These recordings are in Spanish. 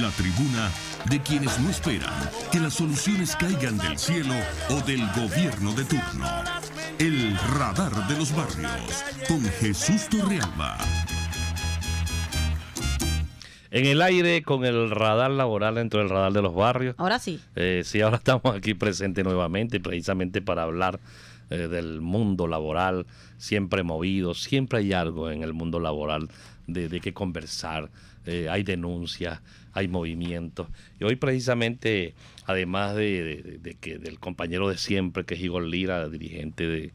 La tribuna de quienes no esperan que las soluciones caigan del cielo o del gobierno de turno. El radar de los barrios con Jesús Torrealba. En el aire con el radar laboral dentro del radar de los barrios. Ahora sí. Eh, sí, ahora estamos aquí presentes nuevamente precisamente para hablar eh, del mundo laboral, siempre movido, siempre hay algo en el mundo laboral de, qué conversar, eh, hay denuncias, hay movimientos, Y hoy precisamente, además de, que del compañero de siempre, que es Igor Lira, dirigente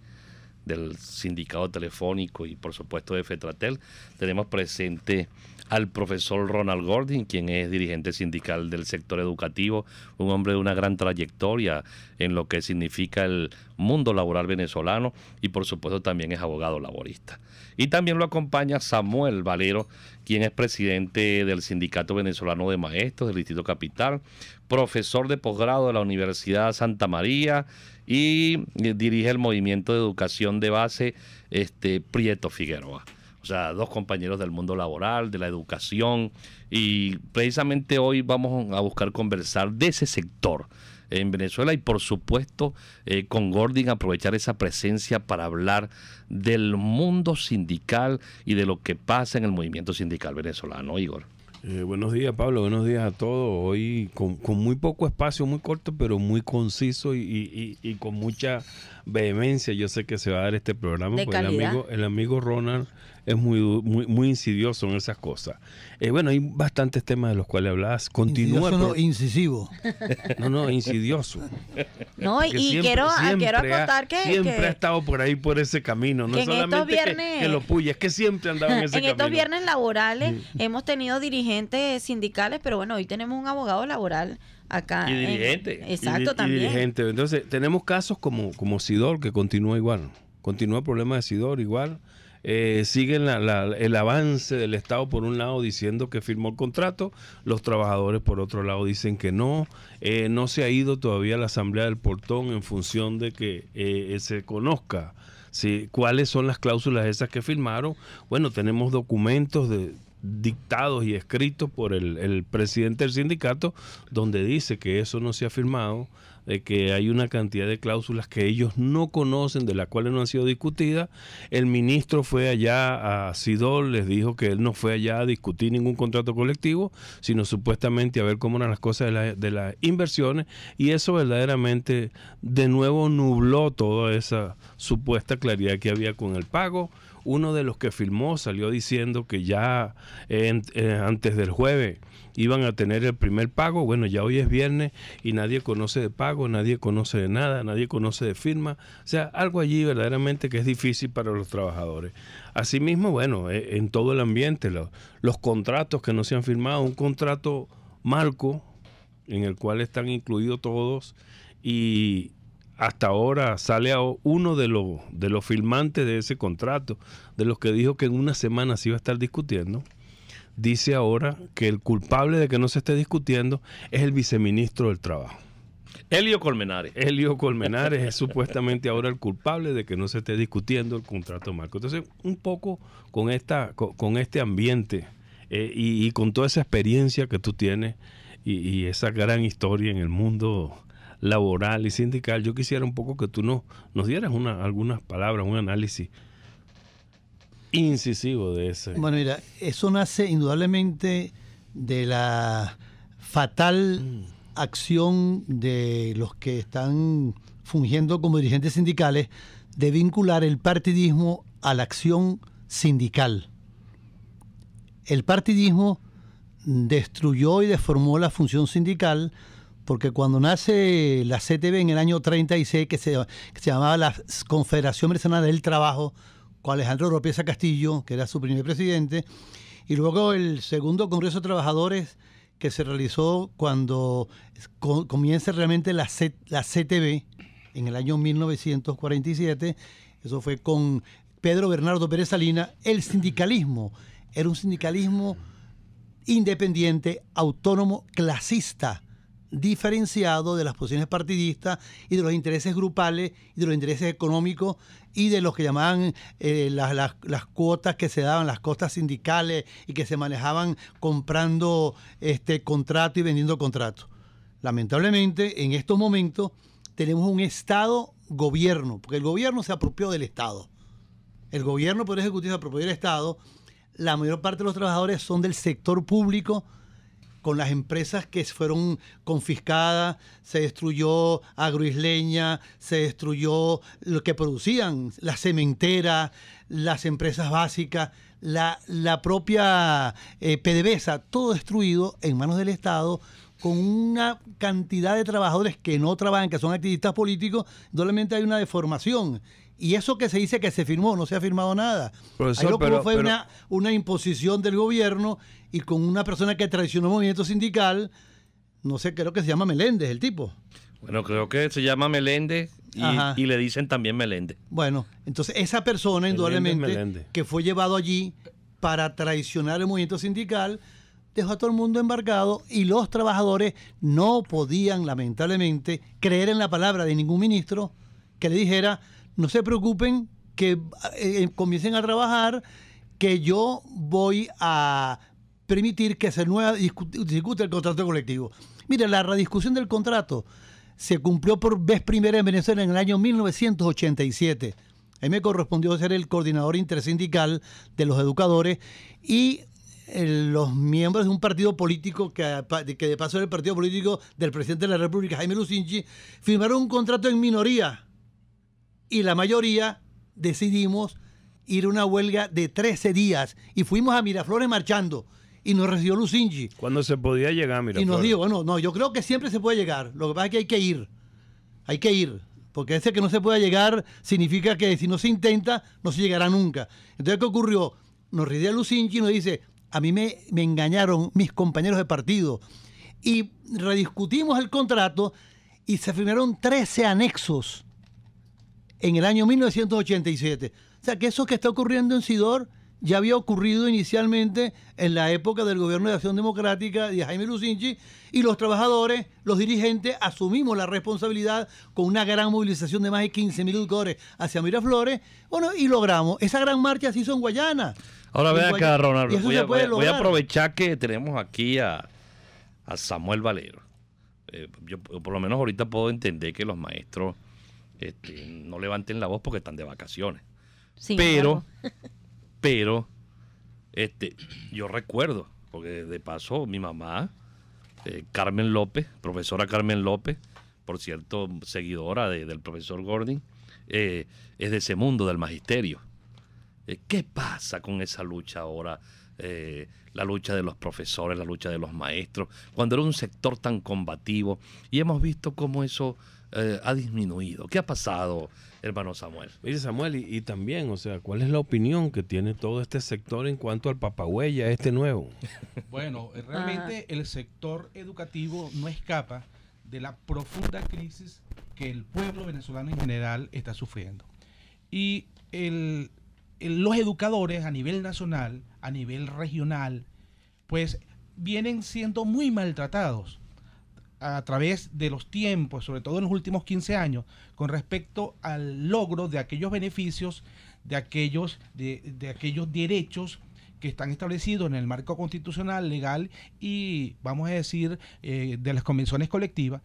del sindicato telefónico y por supuesto de Fetratel, tenemos presente al profesor Ronald Gordon, quien es dirigente sindical del sector educativo, un hombre de una gran trayectoria en lo que significa el mundo laboral venezolano y por supuesto también es abogado laborista. Y también lo acompaña Samuel Valero, quien es presidente del Sindicato Venezolano de Maestros del Distrito Capital, profesor de posgrado de la Universidad Santa María y dirige el movimiento de educación de base este, Prieto Figueroa. O sea, dos compañeros del mundo laboral, de la educación. Y precisamente hoy vamos a buscar conversar de ese sector en Venezuela y por supuesto eh, con Gordon aprovechar esa presencia para hablar del mundo sindical y de lo que pasa en el movimiento sindical venezolano, Igor. Eh, buenos días, Pablo. Buenos días a todos. Hoy con, muy poco espacio, muy corto, pero muy conciso y con mucha vehemencia yo sé que se va a dar este programa porque el amigo, el amigo Ronald es muy, muy, muy insidioso en esas cosas. Eh, bueno, hay bastantes temas de los cuales hablas. Continúa. no, incisivo. no, no, insidioso. No, y quiero, ah, que. Siempre ha estado por ahí, por ese camino. No solamente que, que, lo es que siempre andaba en ese camino. En estos viernes laborales mm. hemos tenido dirigentes sindicales, pero bueno, hoy tenemos un abogado laboral acá. Y dirigente. exacto, también. Y dirigente. Entonces, tenemos casos como, como Sidor, que continúa igual. Continúa el problema de Sidor igual. Eh, siguen el avance del Estado por un lado diciendo que firmó el contrato, los trabajadores por otro lado dicen que no, eh, no se ha ido todavía a la Asamblea del Portón en función de que eh, se conozca. cuáles son las cláusulas esas que firmaron. Bueno, tenemos documentos de dictados y escritos por el, presidente del sindicato, donde dice que eso no se ha firmado, de que hay una cantidad de cláusulas que ellos no conocen, de las cuales no han sido discutidas. El ministro fue allá a Sidol, les dijo que él no fue allá a discutir ningún contrato colectivo, sino supuestamente a ver cómo eran las cosas de, de las inversiones, y eso verdaderamente de nuevo nubló toda esa supuesta claridad que había con el pago uno de los que firmó salió diciendo que ya eh, antes del jueves iban a tener el primer pago. Bueno, ya hoy es viernes y nadie conoce de pago, nadie conoce de nada, nadie conoce de firma. O sea, algo allí verdaderamente que es difícil para los trabajadores. Asimismo, bueno, eh, en todo el ambiente, los contratos que no se han firmado, un contrato marco en el cual están incluidos todos y, hasta ahora sale uno de los, de los filmantes de ese contrato, de los que dijo que en una semana se iba a estar discutiendo, dice ahora que el culpable de que no se esté discutiendo es el viceministro del Trabajo. Elio Colmenares. Helio Colmenares es supuestamente ahora el culpable de que no se esté discutiendo el contrato marco. Entonces, un poco con, esta, con, este ambiente eh, y, con toda esa experiencia que tú tienes y esa gran historia en el mundo laboral y sindical, yo quisiera un poco que tú nos, nos dieras una, algunas palabras, un análisis incisivo de ese. Bueno, mira, eso nace indudablemente de la fatal mm. acción de los que están fungiendo como dirigentes sindicales de vincular el partidismo a la acción sindical. El partidismo destruyó y deformó la función sindical porque cuando nace la CTB en el año 36, que se, se llamaba la Confederación personal del Trabajo, con Alejandro Ropieza Castillo, que era su primer presidente, y luego el segundo Congreso de Trabajadores que se realizó cuando comienza realmente la, la CTB en el año 1947, eso fue con Pedro Bernardo Pérez Salina, el sindicalismo era un sindicalismo independiente, autónomo, clasista, diferenciado de las posiciones partidistas y de los intereses grupales y de los intereses económicos y de los que llamaban eh, las, cuotas que se daban, las costas sindicales y que se manejaban comprando este contrato y vendiendo contratos. Lamentablemente, en estos momentos tenemos un Estado gobierno, porque el gobierno se apropió del Estado. El gobierno, por ejecutivo, se apropió del Estado. La mayor parte de los trabajadores son del sector público, con las empresas que fueron confiscadas, se destruyó agroisleña, se destruyó lo que producían, la cementera, las empresas básicas, la, propia eh, PDVSA, todo destruido en manos del Estado con una cantidad de trabajadores que no trabajan, que son activistas políticos, indudablemente hay una deformación. Y eso que se dice que se firmó, no se ha firmado nada. Profesor, que pero, fue una, una, imposición del gobierno y con una persona que traicionó el movimiento sindical, no sé, creo que se llama Meléndez el tipo. Bueno, creo que se llama Meléndez y, le dicen también Meléndez. Bueno, entonces esa persona, indudablemente, que fue llevado allí para traicionar el movimiento sindical, dejó a todo el mundo embarcado y los trabajadores no podían, lamentablemente, creer en la palabra de ningún ministro que le dijera, no se preocupen, que eh, comiencen a trabajar, que yo voy a permitir que se nueva discute el contrato colectivo. Mire, la rediscusión del contrato se cumplió por vez primera en Venezuela en el año 1987. A mí me correspondió ser el coordinador intersindical de los educadores y los miembros de un partido político que, que de paso era el partido político del presidente de la República, Jaime Lucinchi, firmaron un contrato en minoría y la mayoría decidimos ir a una huelga de 13 días y fuimos a Miraflores marchando y nos recibió Lucinchi. Cuando se podía llegar a Miraflores. Y nos dijo, bueno, no, yo creo que siempre se puede llegar, lo que pasa es que hay que ir, hay que ir. Porque ese que no se pueda llegar significa que si no se intenta, no se llegará nunca. Entonces, ¿qué ocurrió? nos recibió a Lucinchi y nos dice, a mí me, engañaron mis compañeros de partido. Y rediscutimos el contrato y se firmaron 13 anexos en el año 1987. O sea que eso que está ocurriendo en Sidor ya había ocurrido inicialmente en la época del gobierno de Acción Democrática de Jaime Lucinchi y los trabajadores, los dirigentes, asumimos la responsabilidad con una gran movilización de más de 15.000 educadores hacia Miraflores, bueno, y logramos. Esa gran marcha se hizo en Guayana. Ahora vean acá, Ronaldo. voy a, aprovechar que tenemos aquí a, Samuel Valero. Eh, yo por lo menos ahorita puedo entender que los maestros este, no levanten la voz porque están de vacaciones. Pero... Pero este, yo recuerdo, porque de paso mi mamá, eh, Carmen López, profesora Carmen López, por cierto, seguidora del profesor Gordon, eh, es de ese mundo del magisterio. Eh, ¿Qué pasa con esa lucha ahora? la lucha de los profesores, la lucha de los maestros, cuando era un sector tan combativo y hemos visto cómo eso ha disminuido. ¿Qué ha pasado, hermano Samuel. Mire, Samuel, y, también, o sea, ¿cuál es la opinión que tiene todo este sector en cuanto al papagüeya, este nuevo? Bueno, eh, realmente el sector educativo no escapa de la profunda crisis que el pueblo venezolano en general está sufriendo. Y los educadores a nivel nacional, a nivel regional, pues vienen siendo muy maltratados a través de los tiempos, sobre todo en los últimos 15 años, con respecto al logro de aquellos beneficios, de aquellos, de, aquellos derechos que están establecidos en el marco constitucional, legal y, vamos a decir, eh, de las convenciones colectivas,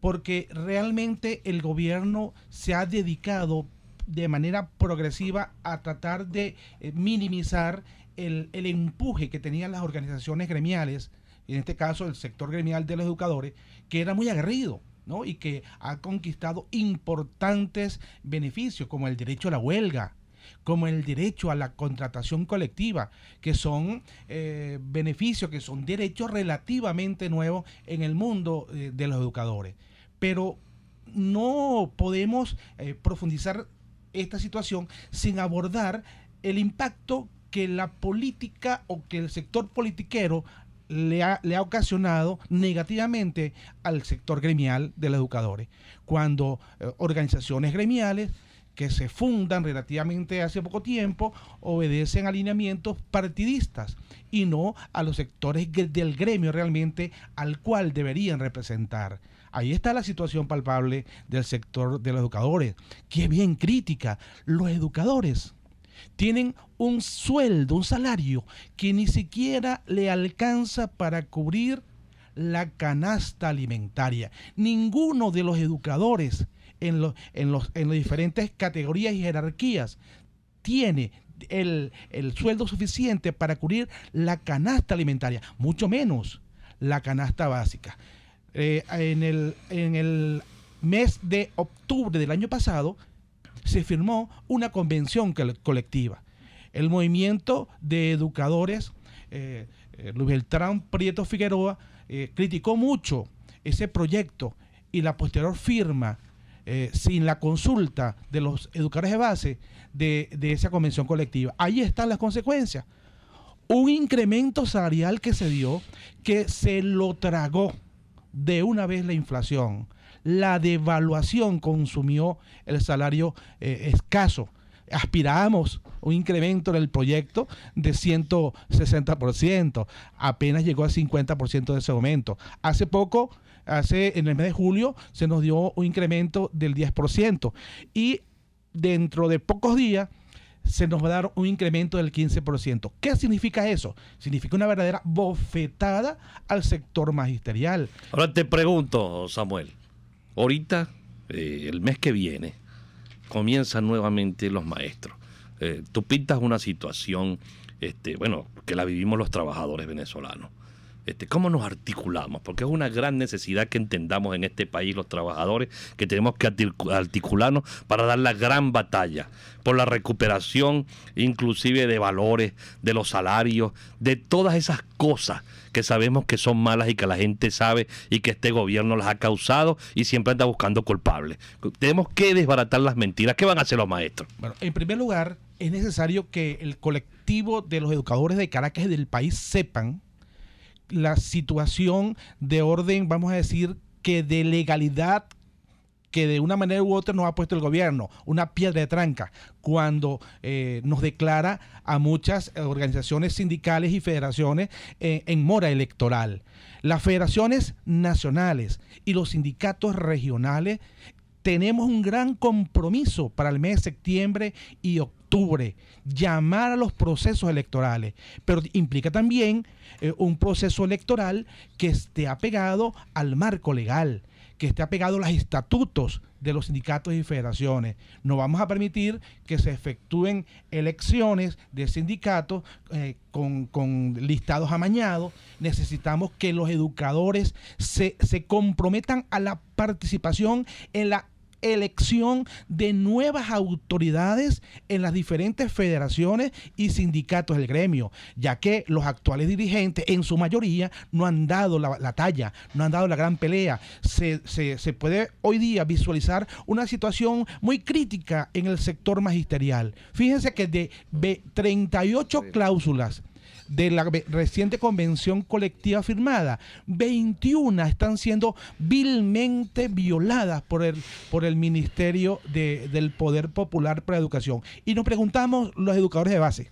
porque realmente el gobierno se ha dedicado de manera progresiva a tratar de eh, minimizar el, el empuje que tenían las organizaciones gremiales en este caso el sector gremial de los educadores, que era muy aguerrido. y que ha conquistado importantes beneficios como el derecho a la huelga, como el derecho a la contratación colectiva, que son eh, beneficios, que son derechos relativamente nuevos en el mundo eh, de los educadores. Pero no podemos eh, profundizar esta situación sin abordar el impacto que la política o que el sector politiquero le ha, le ha ocasionado negativamente al sector gremial de los educadores. Eh, cuando eh, organizaciones gremiales que se fundan relativamente hace poco tiempo obedecen alineamientos partidistas y no a los sectores del gremio realmente al cual deberían representar. Ahí está la situación palpable del sector de los educadores, que bien crítica. Los educadores tienen un sueldo, un salario que ni siquiera le alcanza para cubrir la canasta alimentaria. Ninguno de los educadores en, los, las diferentes categorías y jerarquías tiene el, sueldo suficiente para cubrir la canasta alimentaria, mucho menos la canasta básica. Eh, en el mes de octubre del año pasado, se firmó una convención colectiva. El movimiento de educadores, eh, eh, Luis Beltrán Prieto Figueroa, eh, criticó mucho ese proyecto y la posterior firma sin la consulta de los educadores de base de, esa convención colectiva. Ahí están las consecuencias. Un incremento salarial que se dio, que se lo tragó de una vez la inflación la devaluación consumió el salario eh, escaso. Aspiramos un incremento en el proyecto de 160%, apenas llegó al 50% de ese aumento. Hace poco, hace en el mes de julio, se nos dio un incremento del 10% y dentro de pocos días se nos va a dar un incremento del 15%. ¿Qué significa eso? Significa una verdadera bofetada al sector magisterial. Ahora te pregunto, Samuel, Ahorita, eh, el mes que viene, comienzan nuevamente los maestros. Eh, tú pintas una situación, este, bueno, que la vivimos los trabajadores venezolanos. Este, ¿Cómo nos articulamos? Porque es una gran necesidad que entendamos en este país los trabajadores, que tenemos que articularnos para dar la gran batalla por la recuperación inclusive de valores, de los salarios, de todas esas cosas que sabemos que son malas y que la gente sabe y que este gobierno las ha causado y siempre anda buscando culpables. Tenemos que desbaratar las mentiras. ¿Qué van a hacer los maestros? Bueno, en primer lugar, es necesario que el colectivo de los educadores de Caracas y del país sepan la situación de orden, vamos a decir, que de legalidad que de una manera u otra nos ha puesto el gobierno, una piedra de tranca, cuando eh, nos declara a muchas organizaciones sindicales y federaciones eh, en mora electoral. Las federaciones nacionales y los sindicatos regionales tenemos un gran compromiso para el mes de septiembre y octubre llamar a los procesos electorales, pero implica también eh, un proceso electoral que esté apegado al marco legal, que esté apegado a los estatutos de los sindicatos y federaciones. No vamos a permitir que se efectúen elecciones de sindicatos eh, con, listados amañados. Necesitamos que los educadores se, se comprometan a la participación en la elección de nuevas autoridades en las diferentes federaciones y sindicatos del gremio, ya que los actuales dirigentes en su mayoría no han dado la, talla, no han dado la gran pelea. Se, se puede hoy día visualizar una situación muy crítica en el sector magisterial. Fíjense que de 38 cláusulas de la reciente convención colectiva firmada, 21 están siendo vilmente violadas por el, por el Ministerio de, del Poder Popular para Educación. Y nos preguntamos los educadores de base.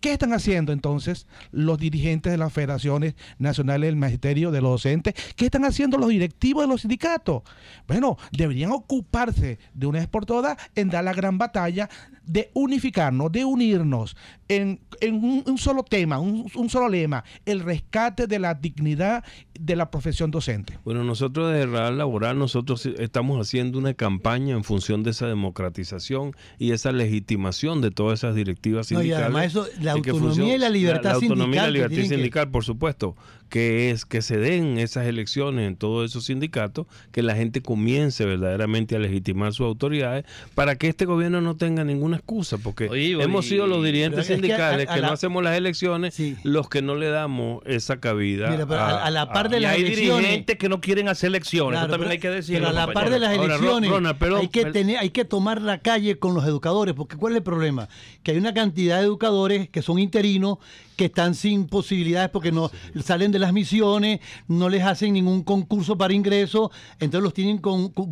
¿Qué están haciendo entonces los dirigentes de las federaciones nacionales del magisterio, de los docentes? ¿Qué están haciendo los directivos de los sindicatos? Bueno, deberían ocuparse de una vez por todas en dar la gran batalla de unificarnos, de unirnos en, un, solo tema, un, solo lema, el rescate de la dignidad de la profesión docente. Bueno, nosotros desde Real Laboral, nosotros estamos haciendo una campaña en función de esa democratización y esa legitimación de todas esas directivas sindicales. y además la autonomía y la libertad autonomía y la libertad sindical, por supuesto, que es que se den esas elecciones en todos esos sindicatos, que la gente comience verdaderamente a legitimar sus autoridades para que este gobierno no tenga ninguna excusa, porque hemos sido los dirigentes sindicales que, no hacemos las elecciones los que no le damos esa cabida. a, la par de las hay elecciones. Hay dirigentes que no quieren hacer elecciones, eso también hay que decir. Pero a la par de las elecciones hay, que tener, hay que tomar la calle con los educadores, porque ¿cuál es el problema? Que hay una cantidad de educadores que son interinos que están sin posibilidades porque no salen de las misiones, no les hacen ningún concurso para ingreso, entonces los tienen con, con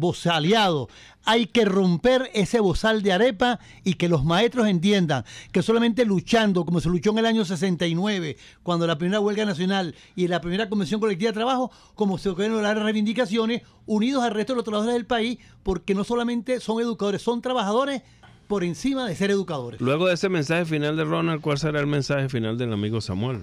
Hay que romper ese bozal de arepa y que los maestros entiendan que solamente luchando, como se luchó en el año 69, cuando la primera huelga nacional y la primera convención colectiva de trabajo, como se ocurrieron las reivindicaciones, unidos al resto de los trabajadores del país, porque no solamente son educadores, son trabajadores por encima de ser educadores. Luego de ese mensaje final de Ronald, ¿cuál será el mensaje final del amigo Samuel?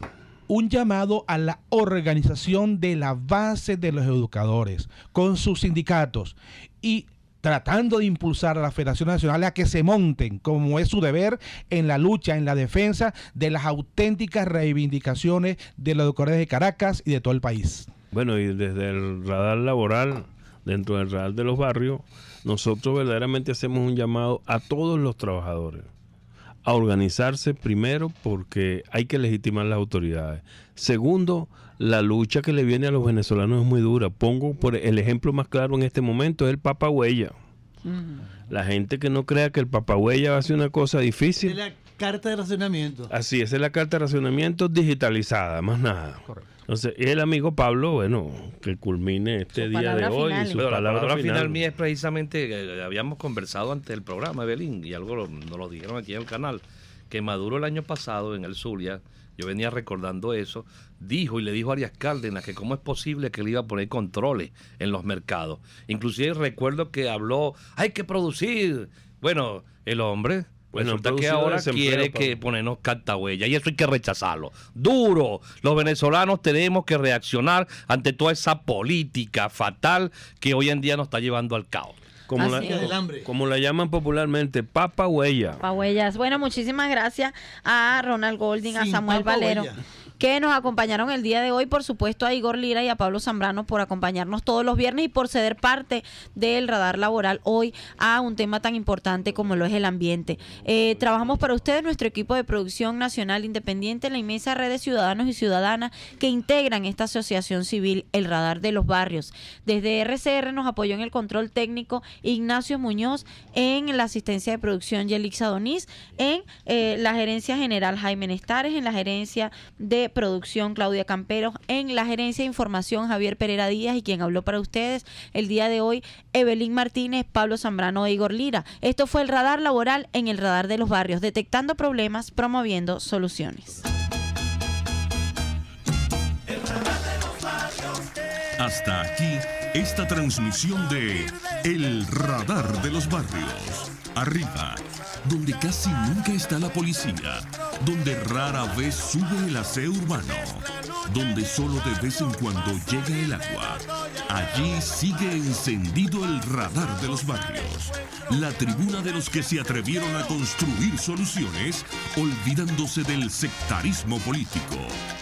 un llamado a la organización de la base de los educadores con sus sindicatos y tratando de impulsar a la Federación Nacional a que se monten, como es su deber, en la lucha, en la defensa de las auténticas reivindicaciones de los educadores de Caracas y de todo el país. Bueno, y desde el radar laboral, dentro del radar de los barrios, nosotros verdaderamente hacemos un llamado a todos los trabajadores a organizarse primero porque hay que legitimar las autoridades. Segundo, la lucha que le viene a los venezolanos es muy dura. Pongo por el ejemplo más claro en este momento es el Papa Huella. La gente que no crea que el Papa Huella va a hacer una cosa difícil. Es la carta de racionamiento. Así, es, es la carta de racionamiento digitalizada, más nada. Correcto. Entonces, el amigo Pablo, bueno, que culmine este día de hoy. la palabra final, mía es precisamente, eh, eh, habíamos conversado antes del programa, Belín, y algo no nos lo dijeron aquí en el canal, que Maduro el año pasado en el Zulia, yo venía recordando eso, dijo y le dijo a Arias Cárdenas que cómo es posible que le iba a poner controles en los mercados. Inclusive recuerdo que habló, hay que producir. Bueno, el hombre pues bueno resulta que ahora quiere que ponernos huella y eso hay que rechazarlo. Duro, los venezolanos tenemos que reaccionar ante toda esa política fatal que hoy en día nos está llevando al caos. Como la, como la, llaman popularmente, Papa Huella. Bueno, muchísimas gracias a Ronald Golding, a Samuel Valero que nos acompañaron el día de hoy. Por supuesto, a Igor Lira y a Pablo Zambrano por acompañarnos todos los viernes y por ceder parte del radar laboral hoy a un tema tan importante como lo es el ambiente. Eh, trabajamos para ustedes, nuestro equipo de producción nacional independiente, la inmensa red de ciudadanos y ciudadanas que integran esta asociación civil, el radar de los barrios. Desde RCR nos apoyó en el control técnico Ignacio Muñoz, en la asistencia de producción Yelix Adonis, en eh, la gerencia general Jaime Nestares, en la gerencia de producción Claudia Camperos, en la gerencia de información Javier Pereira Díaz y quien habló para ustedes el día de hoy Evelyn Martínez, Pablo Zambrano e Igor Lira. Esto fue el radar laboral en el radar de los barrios, detectando problemas, promoviendo soluciones. Hasta aquí esta transmisión de El Radar de los Barrios arriba, donde casi nunca está la policía, donde rara vez sube el aseo urbano, donde solo de vez en cuando llega el agua. Allí sigue encendido el radar de los barrios, la tribuna de los que se atrevieron a construir soluciones olvidándose del sectarismo político,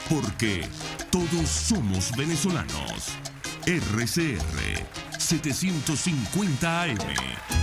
porque todos somos venezolanos. RCR 750 AM.